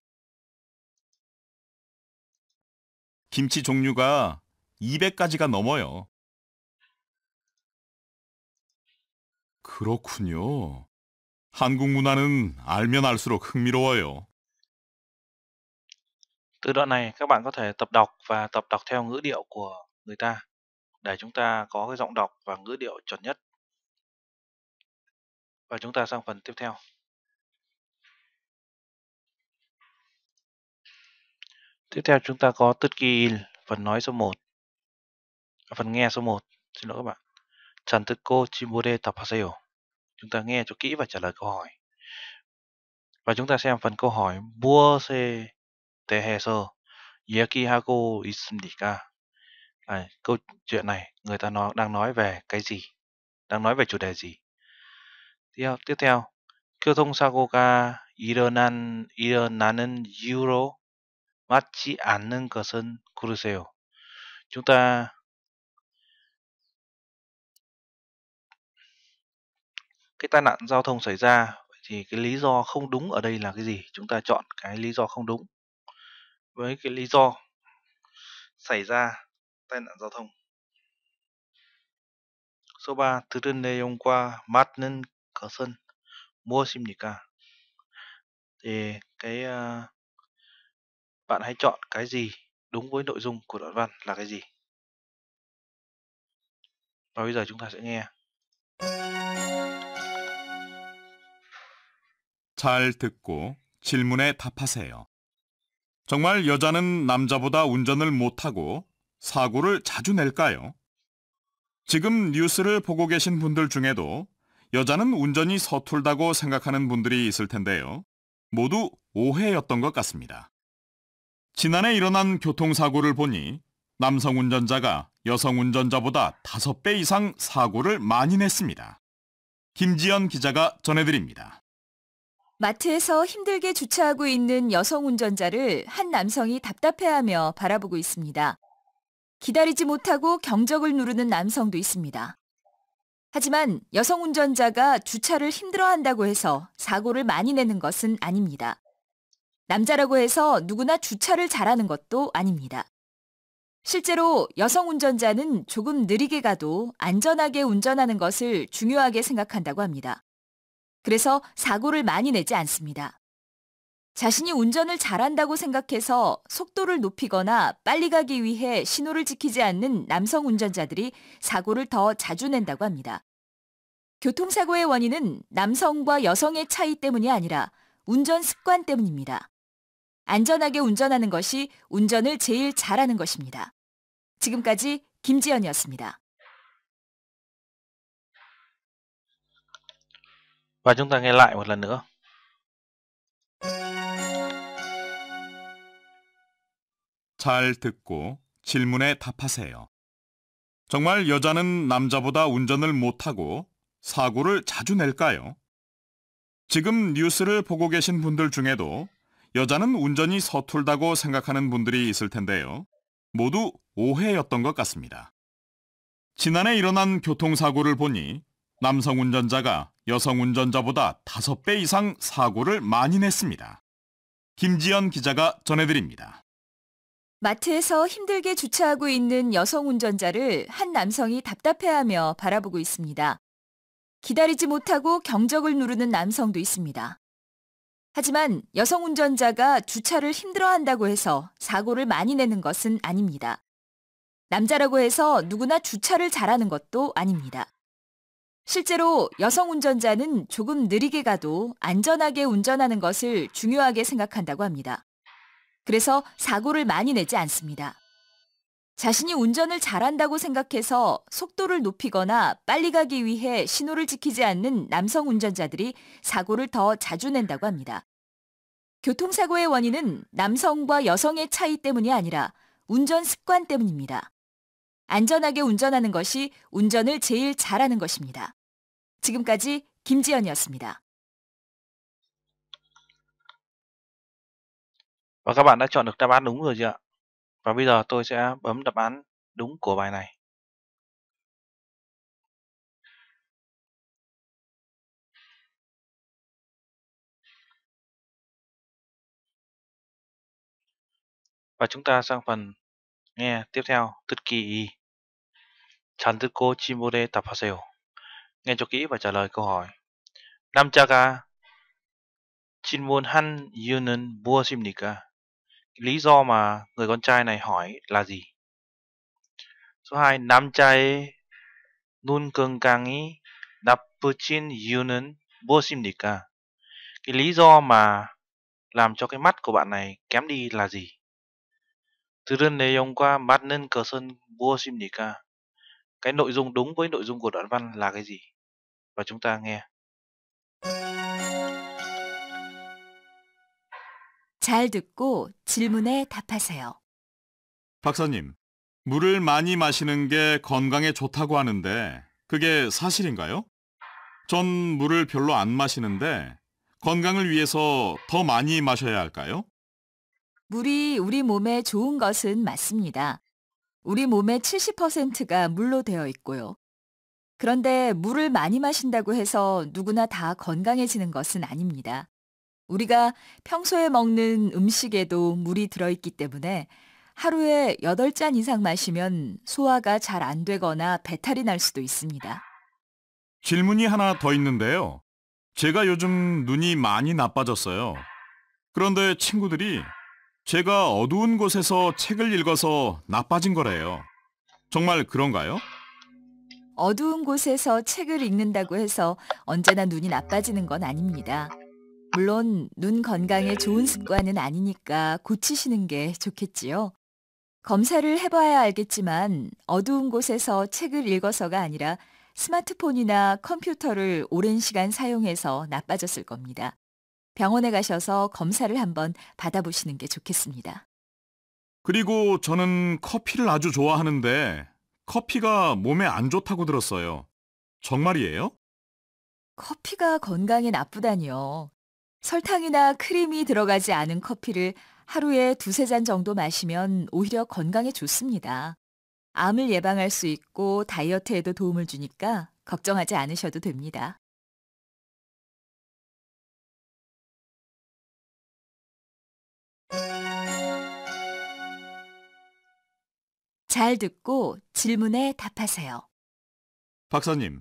김치 종류가 200가지가 넘어요. 그렇군요. 한국 문화는 알면 알수록 흥미로워요. Từ đoạn này các bạn có thể tập đọc và tập đọc theo ngữ điệu của người ta để chúng ta có cái giọng đọc và ngữ điệu chuẩn nhất. Và chúng ta sang phần tiếp theo. Tiếp theo chúng ta có Turkey phần nói số 1. À, phần nghe số 1, xin lỗi các bạn. Chan Turko tập Tapaseo. Chúng ta nghe cho kỹ và trả lời câu hỏi. Và chúng ta xem phần câu hỏi Bua se 대해서 이야기하고 있습니까? À, câu chuyện này người ta nói đang nói về cái gì? Đang nói về chủ đề gì? Tiếp tiếp theo. 교통사고가 일어난 일어나는 이유로 맞지 않는 것은 고르세요. Chúng ta cái tai nạn giao thông xảy ra thì cái lý do không đúng ở đây là cái gì? Chúng ta chọn cái lý do không đúng với cái lý do xảy ra tai nạn giao thông. Số 3. Thứ tư này hôm qua nên Martin sân mua sim cả. Thì cái uh, bạn hãy chọn cái gì đúng với nội dung của đoạn văn là cái gì. Và bây giờ chúng ta sẽ nghe. 잘 듣고 질문에 답하세요. 정말 여자는 남자보다 운전을 못하고 사고를 자주 낼까요? 지금 뉴스를 보고 계신 분들 중에도 여자는 운전이 서툴다고 생각하는 분들이 있을 텐데요. 모두 오해였던 것 같습니다. 지난해 일어난 교통사고를 보니 남성 운전자가 여성 운전자보다 5배 이상 사고를 많이 냈습니다. 김지연 기자가 전해드립니다. 마트에서 힘들게 주차하고 있는 여성 운전자를 한 남성이 답답해하며 바라보고 있습니다. 기다리지 못하고 경적을 누르는 남성도 있습니다. 하지만 여성 운전자가 주차를 힘들어한다고 해서 사고를 많이 내는 것은 아닙니다. 남자라고 해서 누구나 주차를 잘하는 것도 아닙니다. 실제로 여성 운전자는 조금 느리게 가도 안전하게 운전하는 것을 중요하게 생각한다고 합니다. 그래서 사고를 많이 내지 않습니다. 자신이 운전을 잘한다고 생각해서 속도를 높이거나 빨리 가기 위해 신호를 지키지 않는 남성 운전자들이 사고를 더 자주 낸다고 합니다. 교통사고의 원인은 남성과 여성의 차이 때문이 아니라 운전 습관 때문입니다. 안전하게 운전하는 것이 운전을 제일 잘하는 것입니다. 지금까지 김지연이었습니다. Và chúng ta nghe lại một lần nữa. 잘 듣고 질문에 답하세요. 정말 여자는 남자보다 운전을 못하고 사고를 자주 낼까요? 지금 뉴스를 보고 계신 분들 중에도 여자는 운전이 서툴다고 생각하는 분들이 있을 텐데요. 모두 오해였던 것 같습니다. 지난해 일어난 교통사고를 보니 남성 운전자가 여성 운전자보다 5배 이상 사고를 많이 냈습니다. 김지연 기자가 전해드립니다. 마트에서 힘들게 주차하고 있는 여성 운전자를 한 남성이 답답해하며 바라보고 있습니다. 기다리지 못하고 경적을 누르는 남성도 있습니다. 하지만 여성 운전자가 주차를 힘들어한다고 해서 사고를 많이 내는 것은 아닙니다. 남자라고 해서 누구나 주차를 잘하는 것도 아닙니다. 실제로 여성 운전자는 조금 느리게 가도 안전하게 운전하는 것을 중요하게 생각한다고 합니다. 그래서 사고를 많이 내지 않습니다. 자신이 운전을 잘한다고 생각해서 속도를 높이거나 빨리 가기 위해 신호를 지키지 않는 남성 운전자들이 사고를 더 자주 낸다고 합니다. 교통사고의 원인은 남성과 여성의 차이 때문이 아니라 운전 습관 때문입니다. 안전하게 운전하는 것이 운전을 제일 잘하는 것입니다. 지금까지 김지연이었습니다. Và các bạn đã chọn được đáp án đúng rồi chưa ạ? Và bây giờ tôi sẽ bấm đáp án đúng của bài này. Và chúng ta sang phần nghe tiếp theo, thực kỳ 잔드코 지물에 답하세요. Nghe cho kỹ và trả lời câu hỏi. 남자가 질문한 이유는 무엇입니까? Lý do mà người con trai này hỏi là gì? Số 2. 남자의 눈 건강이 나쁘진 이유는 무엇입니까? Cái lý do mà làm cho cái mắt của bạn này kém đi là gì? 들은 내용과 맞는 것은 무엇입니까? cái nội dung đúng với nội dung của đoạn văn là cái gì và chúng ta nghe 잘 듣고 질문에 답하세요. 박사님, 물을 많이 마시는 게 건강에 좋다고 하는데 그게 사실인가요? 전 물을 별로 안 마시는데 건강을 위해서 더 많이 마셔야 할까요? 물이 우리 몸에 좋은 것은 맞습니다. 우리 몸의 70%가 물로 되어 있고요. 그런데 물을 많이 마신다고 해서 누구나 다 건강해지는 것은 아닙니다. 우리가 평소에 먹는 음식에도 물이 들어있기 때문에 하루에 8잔 이상 마시면 소화가 잘 안 되거나 배탈이 날 수도 있습니다. 질문이 하나 더 있는데요. 제가 요즘 눈이 많이 나빠졌어요. 그런데 친구들이 제가 어두운 곳에서 책을 읽어서 나빠진 거래요. 정말 그런가요? 어두운 곳에서 책을 읽는다고 해서 언제나 눈이 나빠지는 건 아닙니다. 물론 눈 건강에 좋은 습관은 아니니까 고치시는 게 좋겠지요. 검사를 해봐야 알겠지만 어두운 곳에서 책을 읽어서가 아니라 스마트폰이나 컴퓨터를 오랜 시간 사용해서 나빠졌을 겁니다. 병원에 가셔서 검사를 한번 받아보시는 게 좋겠습니다. 그리고 저는 커피를 아주 좋아하는데 커피가 몸에 안 좋다고 들었어요. 정말이에요? 커피가 건강에 나쁘다니요. 설탕이나 크림이 들어가지 않은 커피를 하루에 두세 잔 정도 마시면 오히려 건강에 좋습니다. 암을 예방할 수 있고 다이어트에도 도움을 주니까 걱정하지 않으셔도 됩니다. 잘 듣고 질문에 답하세요. 박사님,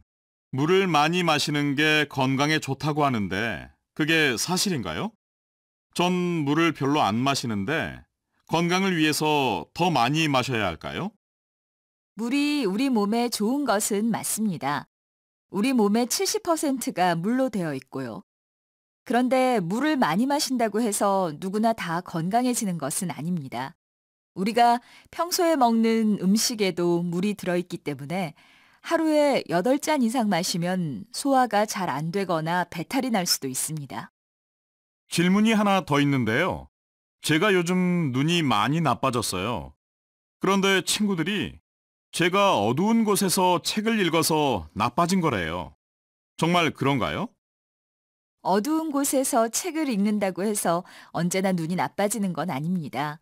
물을 많이 마시는 게 건강에 좋다고 하는데 그게 사실인가요? 전 물을 별로 안 마시는데 건강을 위해서 더 많이 마셔야 할까요? 물이 우리 몸에 좋은 것은 맞습니다. 우리 몸의 70%가 물로 되어 있고요. 그런데 물을 많이 마신다고 해서 누구나 다 건강해지는 것은 아닙니다. 우리가 평소에 먹는 음식에도 물이 들어있기 때문에 하루에 8잔 이상 마시면 소화가 잘 안 되거나 배탈이 날 수도 있습니다. 질문이 하나 더 있는데요. 제가 요즘 눈이 많이 나빠졌어요. 그런데 친구들이 제가 어두운 곳에서 책을 읽어서 나빠진 거래요. 정말 그런가요? 어두운 곳에서 책을 읽는다고 해서 언제나 눈이 나빠지는 건 아닙니다.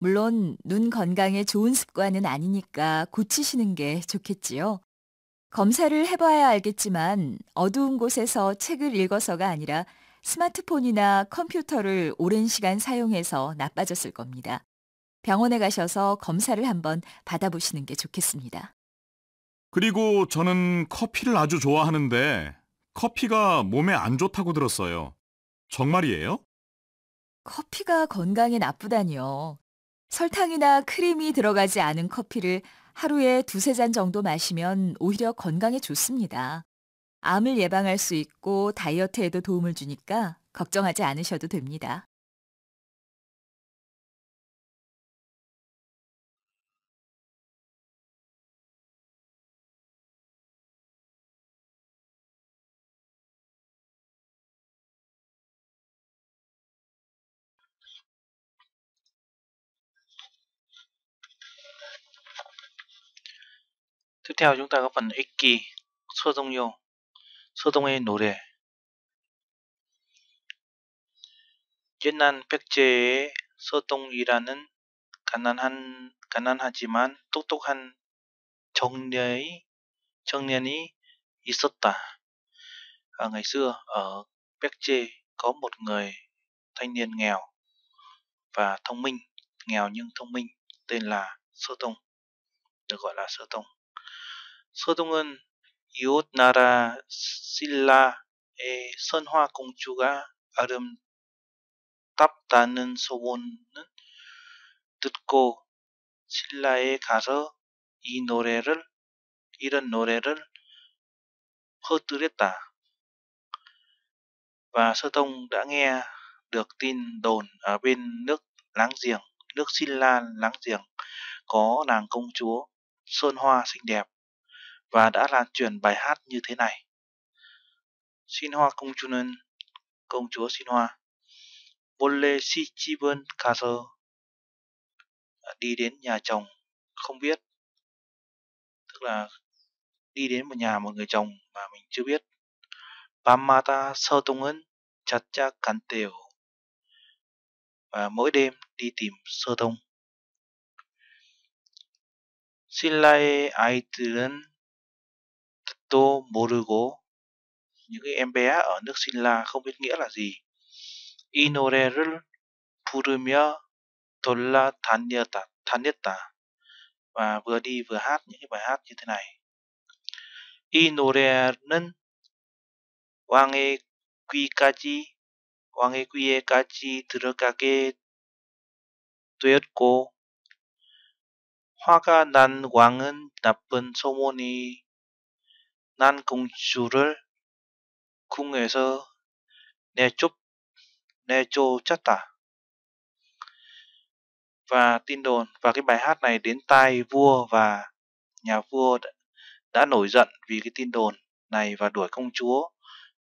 물론 눈 건강에 좋은 습관은 아니니까 고치시는 게 좋겠지요. 검사를 해봐야 알겠지만 어두운 곳에서 책을 읽어서가 아니라 스마트폰이나 컴퓨터를 오랜 시간 사용해서 나빠졌을 겁니다. 병원에 가셔서 검사를 한번 받아보시는 게 좋겠습니다. 그리고 저는 커피를 아주 좋아하는데 커피가 몸에 안 좋다고 들었어요. 정말이에요? 커피가 건강에 나쁘다니요. 설탕이나 크림이 들어가지 않은 커피를 하루에 두세 잔 정도 마시면 오히려 건강에 좋습니다. 암을 예방할 수 있고 다이어트에도 도움을 주니까 걱정하지 않으셔도 됩니다. tiếp theo chúng ta có phần kỳ sơ sơ nhiều đề 익기 소동용 소동의 노래 옛날 백제의 서동이라는 가난한 가난하지만 똑똑한 청년이 청년이 있었다. À, ngày xưa ở chế có một người thanh niên nghèo và thông minh, nghèo nhưng thông minh tên là Sơ Tông, được gọi là Sơ Tông. 서동은 이웃 나라 신라의 선화 공주가 아름답다는 소문은 듣고 신라에 가서 이 노래를 이런 노래를 퍼뜨렸다. Và Sơ Tông đã nghe được tin đồn ở bên nước láng giềng, nước Silla láng giềng, có nàng công chúa Sơn Hoa xinh đẹp và đã lan truyền bài hát như thế này. Xin hoa công chúa nên, công chúa xin hoa. Bolle si chi bơn kaser. Đi đến nhà chồng, không biết. Tức là đi đến một nhà một người chồng mà mình chưa biết. Pamata sơ tông ấn chặt cha cắn tiểu. Và mỗi đêm đi tìm sơ tông. Xin lai ai từ đến Vito Morugo. Những em bé ở nước Sinla không biết nghĩa là gì. Inorerul Purumya Tolla Thanyata Thanyata và vừa đi vừa hát những cái bài hát như thế này. Wang e quy Inorerun Wange Kwikachi Wange Kwikachi Turakage Tuyết Cô Hoa ca nan quảng ơn đập bên sô mô ni 난 공주를 궁에서 내쫓, 내쫓았다. Và tin đồn và cái bài hát này đến tai vua và nhà vua đã, đã nổi giận vì cái tin đồn này và đuổi công chúa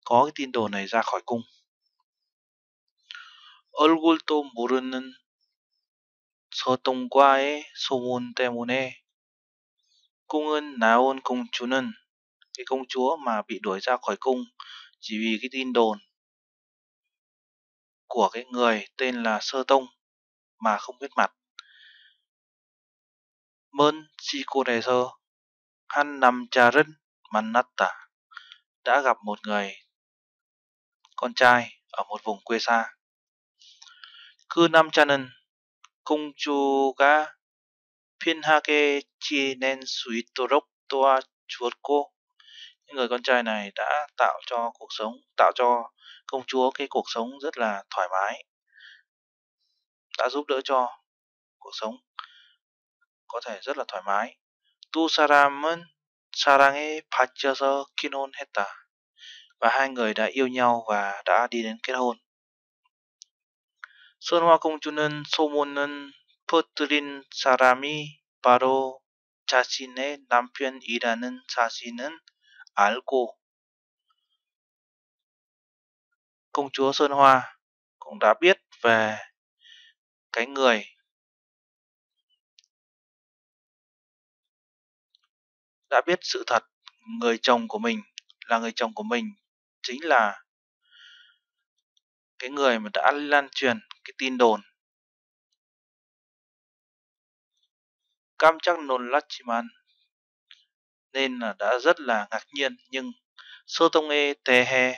có cái tin đồn này ra khỏi cung. 얼굴도 모르는 서동과의 소문 때문에 cung 나온 공주는 cái công chúa mà bị đuổi ra khỏi cung chỉ vì cái tin đồn của cái người tên là Sơ Tông mà không biết mặt. Mơn si cô đề sơ, hắn nằm trà rân Manatta đã gặp một người con trai ở một vùng quê xa. Cư Nam năm chanan, cung chu ga pinhake chi nen suitorok toa chuột cô người con trai này đã tạo cho cuộc sống tạo cho công chúa cái cuộc sống rất là thoải mái đã giúp đỡ cho cuộc sống có thể rất là thoải mái tu saram은 사랑에 받쳐서 했다 và hai người đã yêu nhau và đã đi đến kết hôn Sơn hoa công 선화 공주는 소문은 Putrin 사람이 바로 자신의 남편이라는 사실은 Alco. Công chúa Sơn Hoa cũng đã biết về cái người đã biết sự thật người chồng của mình là người chồng của mình chính là cái người mà đã lan truyền cái tin đồn cam Kamchak Nol Lachiman nên là đã rất là ngạc nhiên nhưng sơ tông e tề hè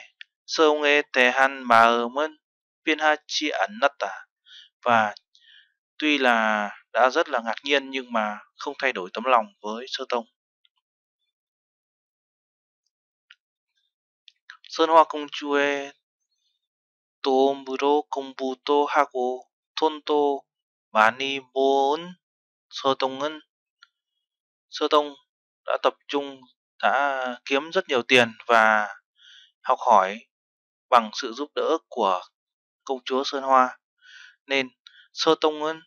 sơ ông e tề han mà ở ờ mơn piên ha chi ẩn nát tả và tuy là đã rất là ngạc nhiên nhưng mà không thay đổi tấm lòng với sơ tông sơn hoa công chue 도움으로 공부도 하고 sơ 많이 모은 sơ 서동 đã tập trung đã kiếm rất nhiều tiền và học hỏi bằng sự giúp đỡ của công chúa Sơn Hoa nên Sơ Tông Ngân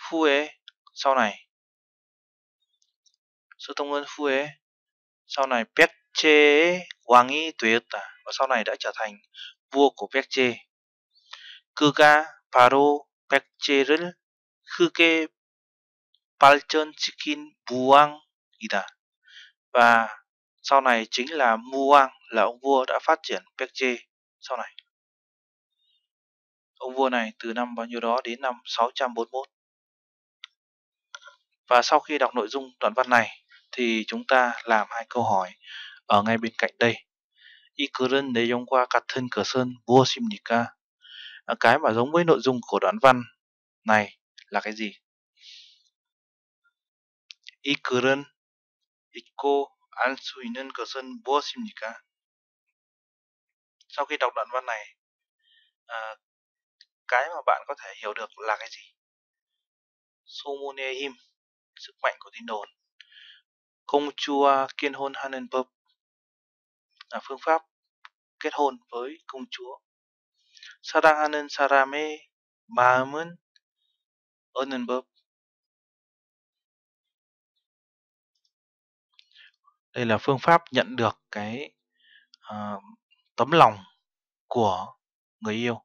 Phu Ế sau này Sơ Tông Ngân Phu Ế sau này Pét Chê Hoàng Y Tuyệt và sau này đã trở thành vua của Pét Chê Cư ca Paro Pét Chê Ril Khư kê Palchon Chikin Buang Ida. Và sau này chính là Muang là ông vua đã phát triển Pekje sau này. Ông vua này từ năm bao nhiêu đó đến năm 641. Và sau khi đọc nội dung đoạn văn này thì chúng ta làm hai câu hỏi ở ngay bên cạnh đây. để qua cắt thân cửa sơn vua Simnika ờ, Cái mà giống với nội dung của đoạn văn này là cái gì? 이 글은 잊고 알수 있는 것은 무엇입니까? Sau khi đọc đoạn văn này, à, cái mà bạn có thể hiểu được là cái gì? Somuneim, sức mạnh của tin đồn. Công chúa kiên hôn Hanenpop là phương pháp kết hôn với công chúa. 사랑하는 Hanen Sarame 어느 법 đây là phương pháp nhận được cái uh, tấm lòng của người yêu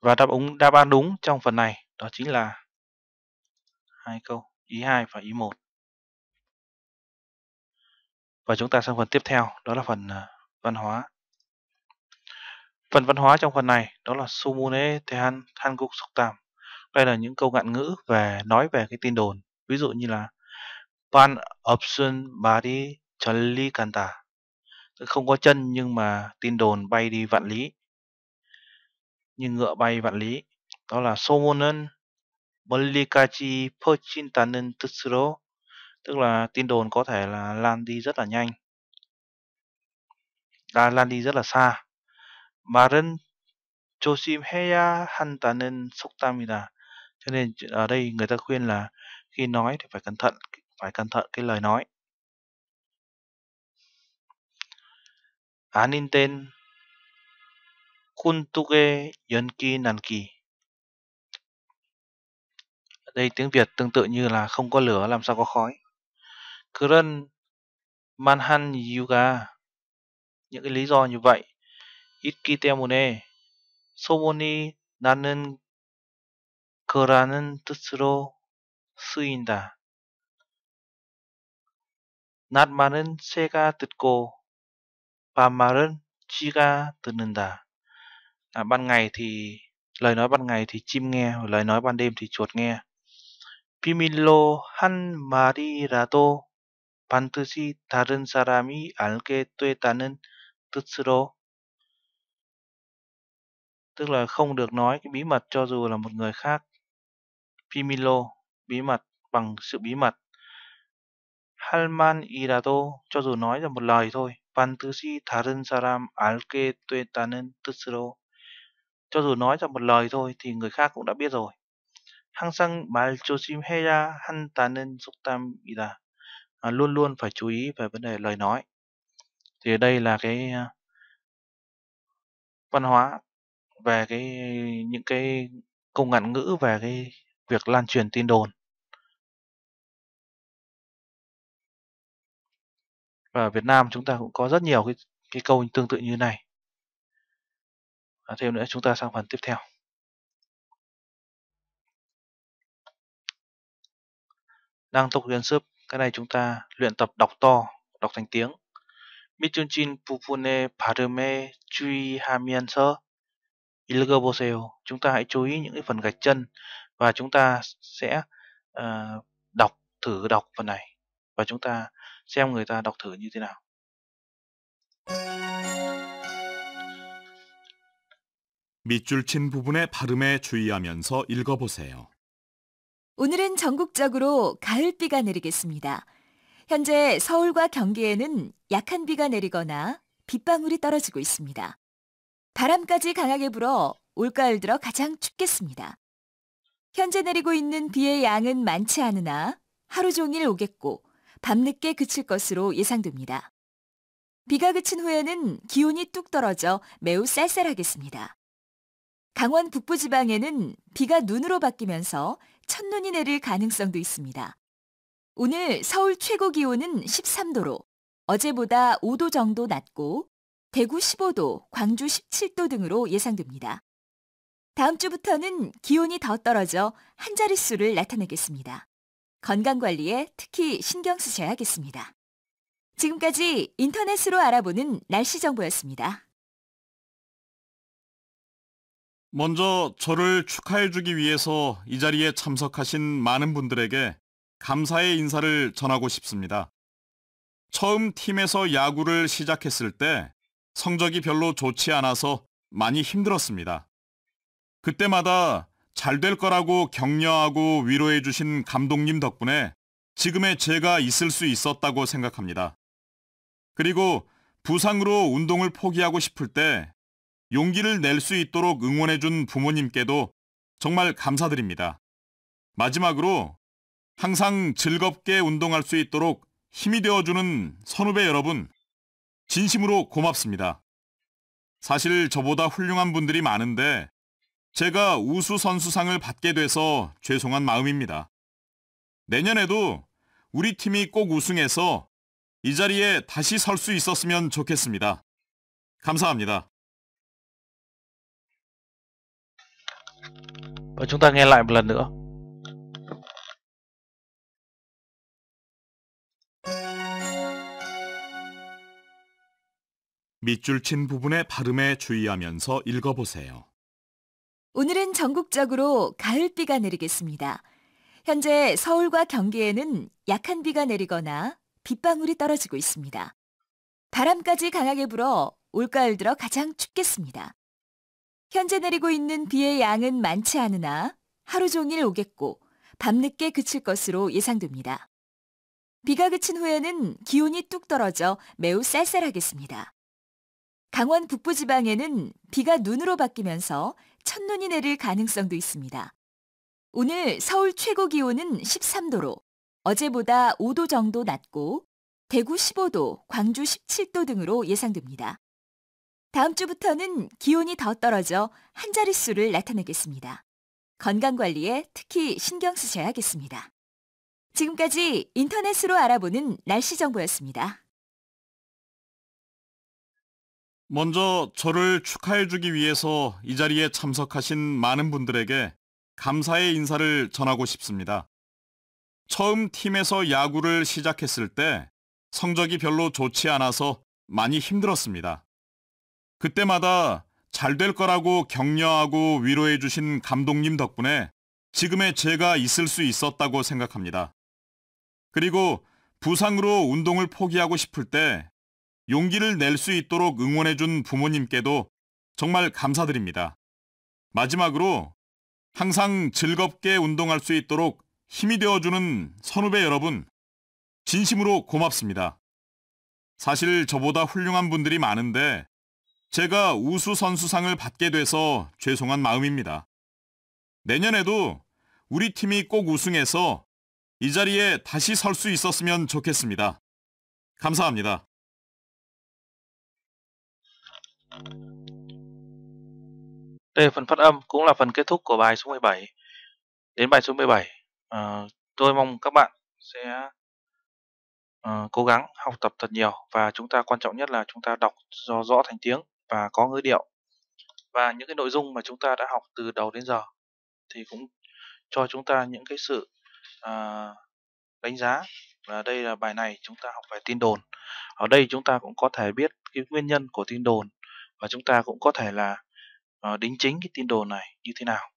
và đáp ứng đáp án đúng trong phần này đó chính là hai câu ý 2 và ý 1 và chúng ta sang phần tiếp theo đó là phần uh, văn hóa phần văn hóa trong phần này đó là sumune tehan hanguk soktam đây là những câu ngạn ngữ về nói về cái tin đồn ví dụ như là pan option body Charlie Canta không có chân nhưng mà tin đồn bay đi vạn lý như ngựa bay vạn lý đó là Somonen Bolikachi Pochintanen Tutsuro tức là tin đồn có thể là lan đi rất là nhanh đã lan đi rất là xa Maren Chosim Heya Hantanen Soktamida cho nên ở đây người ta khuyên là khi nói thì phải cẩn thận phải cẩn thận cái lời nói 아닌 땐 꾼뚝의 yonki nanki đây tiếng Việt tương tự như là không có lửa làm sao có khói. Kron manhan yuga những cái lý do như vậy. Itki 때문에 소문이 나는 그라는 뜻으로 쓰인다. 낮말은 새가 듣고 밤말은 쥐가 듣는다. À, ban ngày thì lời nói ban ngày thì chim nghe, lời nói ban đêm thì chuột nghe. 비밀로 한 말이라도 반드시 다른 사람이 알게 되다는 뜻으로 tức là không được nói cái bí mật cho dù là một người khác. Pimilo bí mật bằng sự bí mật. Halman 할만이라도 cho dù nói ra một lời thôi 반드시 다른 Alke 알게 됐다는 뜻으로 cho dù nói ra một lời thôi thì người khác cũng đã biết rồi. 항상 말 조심해야 한다는 Suktam Ida à, luôn luôn phải chú ý về vấn đề lời nói. Thì đây là cái à, văn hóa về cái những cái câu ngạn ngữ về cái việc lan truyền tin đồn và ở Việt Nam chúng ta cũng có rất nhiều cái cái câu tương tự như này và thêm nữa chúng ta sang phần tiếp theo đang tục luyện sức cái này chúng ta luyện tập đọc to đọc thành tiếng 미준진 Parame Chui 주의하면서 읽어보세요. Chúng ta hãy chú ý những cái phần gạch chân và chúng ta sẽ uh, đọc thử đọc phần này và chúng ta xem người ta đọc thử như thế nào. 밑줄 친 부분의 발음에 주의하면서 읽어보세요. 오늘은 전국적으로 가을비가 내리겠습니다. 현재 서울과 경기에는 약한 비가 내리거나 빗방울이 떨어지고 있습니다. 바람까지 강하게 불어 올가을 들어 가장 춥겠습니다. 현재 내리고 있는 비의 양은 많지 않으나 하루 종일 오겠고 밤늦게 그칠 것으로 예상됩니다. 비가 그친 후에는 기온이 뚝 떨어져 매우 쌀쌀하겠습니다. 강원 북부 지방에는 비가 눈으로 바뀌면서 첫눈이 내릴 가능성도 있습니다. 오늘 서울 최고 기온은 13도로 어제보다 5도 정도 낮고 대구 15도, 광주 17도 등으로 예상됩니다. 다음 주부터는 기온이 더 떨어져 한 자릿수를 나타내겠습니다. 건강관리에 특히 신경 쓰셔야겠습니다. 지금까지 인터넷으로 알아보는 날씨 정보였습니다. 먼저 저를 축하해주기 위해서 이 자리에 참석하신 많은 분들에게 감사의 인사를 전하고 싶습니다. 처음 팀에서 야구를 시작했을 때 성적이 별로 좋지 않아서 많이 힘들었습니다. 그때마다 잘 될 거라고 격려하고 위로해 주신 감독님 덕분에 지금의 제가 있을 수 있었다고 생각합니다. 그리고 부상으로 운동을 포기하고 싶을 때 용기를 낼 수 있도록 응원해 준 부모님께도 정말 감사드립니다. 마지막으로 항상 즐겁게 운동할 수 있도록 힘이 되어주는 선후배 여러분, 진심으로 고맙습니다. 사실 저보다 훌륭한 분들이 많은데 제가 우수 선수상을 받게 돼서 죄송한 마음입니다. 내년에도 우리 팀이 꼭 우승해서 이 자리에 다시 설 수 있었으면 좋겠습니다. 감사합니다. 밑줄 친 부분의 발음에 주의하면서 읽어보세요. 오늘은 전국적으로 가을비가 내리겠습니다. 현재 서울과 경기에는 약한 비가 내리거나 빗방울이 떨어지고 있습니다. 바람까지 강하게 불어 올가을 들어 가장 춥겠습니다. 현재 내리고 있는 비의 양은 많지 않으나 하루 종일 오겠고 밤늦게 그칠 것으로 예상됩니다. 비가 그친 후에는 기온이 뚝 떨어져 매우 쌀쌀하겠습니다. 강원 북부 지방에는 비가 눈으로 바뀌면서 첫눈이 내릴 가능성도 있습니다. 오늘 서울 최고 기온은 13도로 어제보다 5도 정도 낮고 대구 15도, 광주 17도 등으로 예상됩니다. 다음 주부터는 기온이 더 떨어져 한 자릿수를 나타내겠습니다. 건강관리에 특히 신경 쓰셔야겠습니다. 지금까지 인터넷으로 알아보는 날씨 정보였습니다. 먼저 저를 축하해주기 위해서 이 자리에 참석하신 많은 분들에게 감사의 인사를 전하고 싶습니다. 처음 팀에서 야구를 시작했을 때 성적이 별로 좋지 않아서 많이 힘들었습니다. 그때마다 잘 될 거라고 격려하고 위로해 주신 감독님 덕분에 지금의 제가 있을 수 있었다고 생각합니다. 그리고 부상으로 운동을 포기하고 싶을 때 용기를 낼 수 있도록 응원해준 부모님께도 정말 감사드립니다. 마지막으로 항상 즐겁게 운동할 수 있도록 힘이 되어주는 선후배 여러분, 진심으로 고맙습니다. 사실 저보다 훌륭한 분들이 많은데 제가 우수 선수상을 받게 돼서 죄송한 마음입니다. 내년에도 우리 팀이 꼭 우승해서 이 자리에 다시 설 수 있었으면 좋겠습니다. 감사합니다. Đây là phần phát âm cũng là phần kết thúc của bài số 17 Đến bài số 17 à, ờ, Tôi mong các bạn sẽ à, cố gắng học tập thật nhiều Và chúng ta quan trọng nhất là chúng ta đọc do rõ thành tiếng và có ngữ điệu Và những cái nội dung mà chúng ta đã học từ đầu đến giờ Thì cũng cho chúng ta những cái sự à, đánh giá và đây là bài này chúng ta học về tin đồn ở đây chúng ta cũng có thể biết cái nguyên nhân của tin đồn và chúng ta cũng có thể là ờ, đính chính cái tin đồn này như thế nào.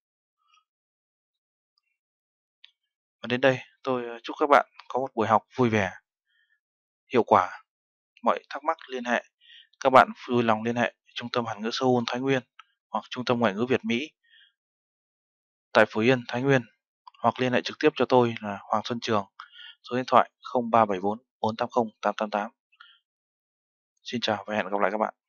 Và đến đây tôi ờ, chúc các bạn có một buổi học vui vẻ, hiệu quả. Mọi thắc mắc liên hệ, các bạn vui lòng liên hệ Trung tâm Hàn ngữ Seoul Thái Nguyên hoặc Trung tâm Ngoại ngữ Việt Mỹ tại Phú Yên, Thái Nguyên hoặc liên hệ trực tiếp cho tôi là Hoàng Xuân Trường, số điện thoại 0374 480 888. Xin chào và hẹn gặp lại các bạn.